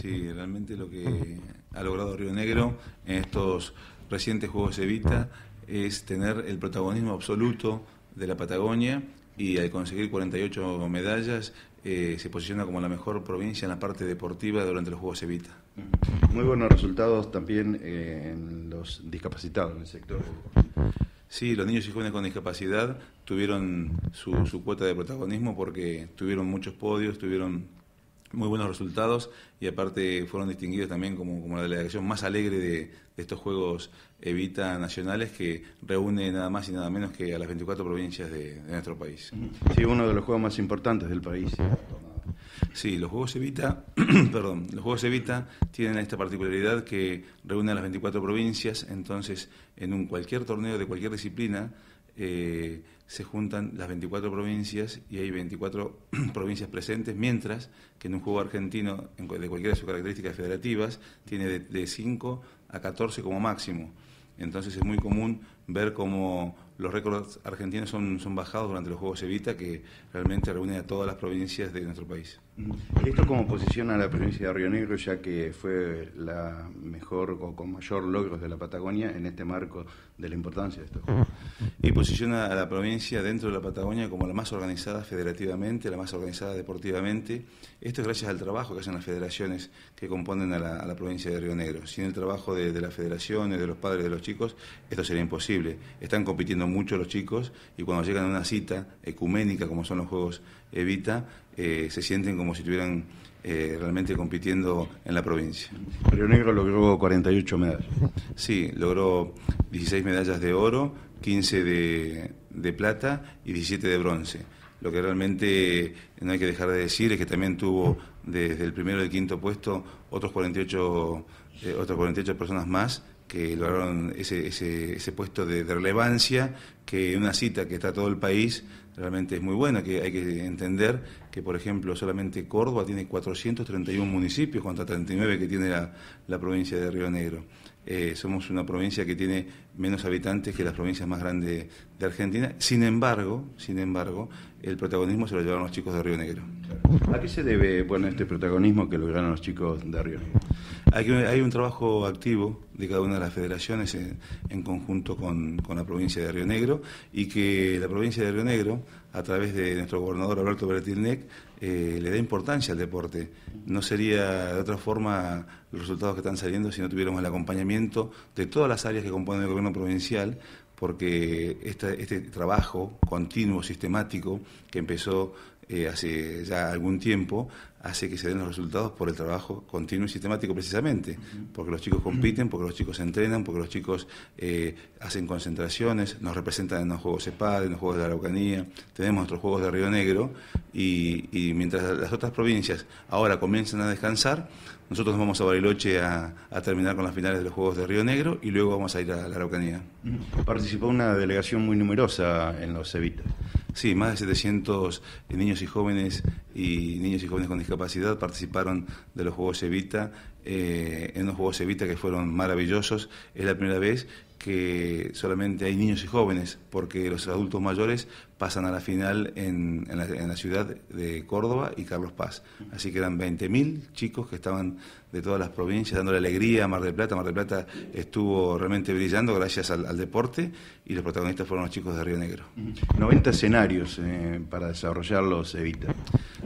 Sí, realmente lo que ha logrado Río Negro en estos recientes Juegos Evita es tener el protagonismo absoluto de la Patagonia y al conseguir 48 medallas eh, se posiciona como la mejor provincia en la parte deportiva durante los Juegos Evita. Muy buenos resultados también eh, en los discapacitados, en el sector. Sí, los niños y jóvenes con discapacidad tuvieron su, su cuota de protagonismo porque tuvieron muchos podios, tuvieron muy buenos resultados y aparte fueron distinguidos también como, como la delegación más alegre de, estos Juegos Evita Nacionales que reúne nada más y nada menos que a las 24 provincias de, nuestro país. Sí, uno de los juegos más importantes del país. Sí, los Juegos Evita, perdón, los Juegos Evita tienen esta particularidad que reúne a las 24 provincias, entonces en un cualquier torneo de cualquier disciplina eh, se juntan las 24 provincias y hay 24 provincias presentes, mientras que en un juego argentino, de cualquiera de sus características federativas, tiene de, de 5 a 14 como máximo. Entonces es muy común ver cómo los récords argentinos son, son bajados durante los Juegos Evita, que realmente reúnen a todas las provincias de nuestro país. ¿Esto como posiciona a la provincia de Río Negro, ya que fue la mejor o con mayor logros de la Patagonia en este marco de la importancia de estos Juegos? Y posiciona a la provincia dentro de la Patagonia como la más organizada federativamente, la más organizada deportivamente. Esto es gracias al trabajo que hacen las federaciones que componen a la, provincia de Río Negro. Sin el trabajo de, de las federaciones, de los padres de los chicos, esto sería imposible están compitiendo mucho los chicos y cuando llegan a una cita ecuménica como son los Juegos Evita, eh, se sienten como si estuvieran eh, realmente compitiendo en la provincia. Río Negro logró 48 medallas. Sí, logró 16 medallas de oro, 15 de, plata y 17 de bronce. Lo que realmente no hay que dejar de decir es que también tuvo desde el primero y el quinto puesto otros 48, eh, otras 48 personas más que lograron ese, ese, puesto de, de, relevancia, que una cita que está todo el país realmente es muy buena, que hay que entender que, por ejemplo, solamente Córdoba tiene 431 municipios contra 39 que tiene la, provincia de Río Negro. Eh, somos una provincia que tiene menos habitantes que las provincias más grandes de Argentina. Sin embargo, sin embargo, el protagonismo se lo llevaron los chicos de Río Negro. ¿A qué se debe bueno, este protagonismo que lo llevaron los chicos de Río Negro? Hay, un trabajo activo de cada una de las federaciones en, conjunto con la provincia de Río Negro y que la provincia de Río Negro, a través de nuestro gobernador Alberto Beretilnec, eh, le da importancia al deporte. No sería de otra forma los resultados que están saliendo si no tuviéramos el acompañamiento de todas las áreas que componen el gobierno provincial, porque este trabajo continuo, sistemático, que empezó eh, hace ya algún tiempo hace que se den los resultados por el trabajo continuo y sistemático precisamente, porque los chicos compiten, porque los chicos entrenan, porque los chicos eh, hacen concentraciones, nos representan en los Juegos Sepad en los Juegos de Araucanía, tenemos nuestros Juegos de Río Negro y, mientras las otras provincias ahora comienzan a descansar, nosotros vamos a Bariloche a, terminar con las finales de los Juegos de Río Negro y luego vamos a ir a la Araucanía. Participó una delegación muy numerosa en los Evita Sí, más de 700 niños y jóvenes y niños y jóvenes con discapacidad participaron de los Juegos Evita, eh, en los Juegos Evita que fueron maravillosos. Es la primera vez que solamente hay niños y jóvenes, porque los adultos mayores pasan a la final en, la, ciudad de Córdoba y Carlos Paz. Así que eran 20.000 chicos que estaban de todas las provincias dando la alegría a Mar del Plata. Mar del Plata estuvo realmente brillando gracias al, deporte y los protagonistas fueron los chicos de Río Negro. 90 escenarios eh, para desarrollar los Evita.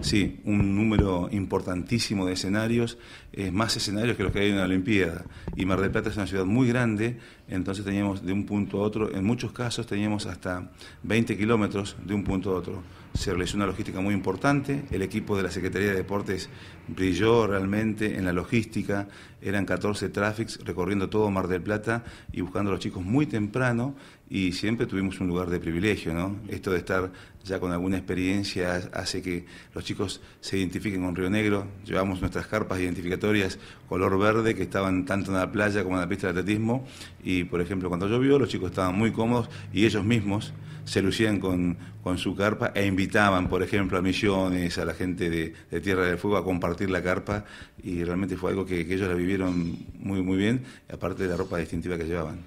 Sí, un número importantísimo de escenarios, eh, más escenarios que los que hay en la Olimpiada. Y Mar del Plata es una ciudad muy grande, entonces teníamos de un punto a otro, en muchos casos teníamos hasta 20 kilómetros de un punto a otro. Se realizó una logística muy importante, el equipo de la Secretaría de Deportes brilló realmente en la logística, eran 14 tráficos recorriendo todo Mar del Plata y buscando a los chicos muy temprano y siempre tuvimos un lugar de privilegio, ¿no? Esto de estar ya con alguna experiencia hace que los chicos se identifiquen con Río Negro. Llevamos nuestras carpas identificatorias color verde que estaban tanto en la playa como en la pista de atletismo y, por ejemplo, cuando llovió los chicos estaban muy cómodos y ellos mismos se lucían con, con su carpa e invitaban, por ejemplo, a Misiones, a la gente de, Tierra del Fuego a compartir la carpa y realmente fue algo que, ellos la vivieron muy, muy bien, aparte de la ropa distintiva que llevaban.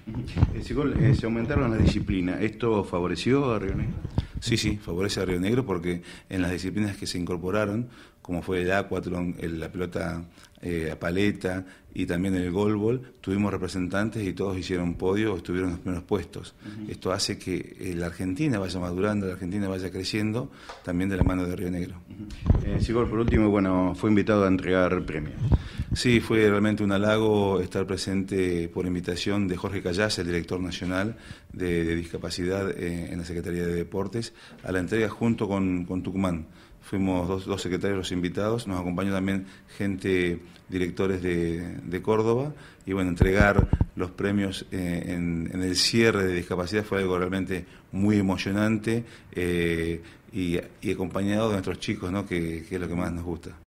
Eh, chicos eh, se aumentaron disciplina. ¿Esto favoreció a Río Negro? Sí, sí, favorece a Río Negro porque en las disciplinas que se incorporaron, como fue el Aquatron, la pelota eh, a paleta y también el golbol tuvimos representantes y todos hicieron podio o estuvieron en los primeros puestos. Esto hace que eh, la Argentina vaya madurando, la Argentina vaya creciendo, también de la mano de Río Negro. Eh, Sigor, por último, bueno, fue invitado a entregar premios. Sí, fue realmente un halago estar presente por invitación de Jorge Callas, el director nacional de, discapacidad eh, en la Secretaría de Deportes, a la entrega junto con, con Tucumán. Fuimos dos, secretarios los invitados, nos acompañó también gente, directores de, Córdoba, y bueno, entregar los premios eh, en, el cierre de discapacidad fue algo realmente muy emocionante eh, y, acompañado de nuestros chicos, ¿no? que es lo que más nos gusta.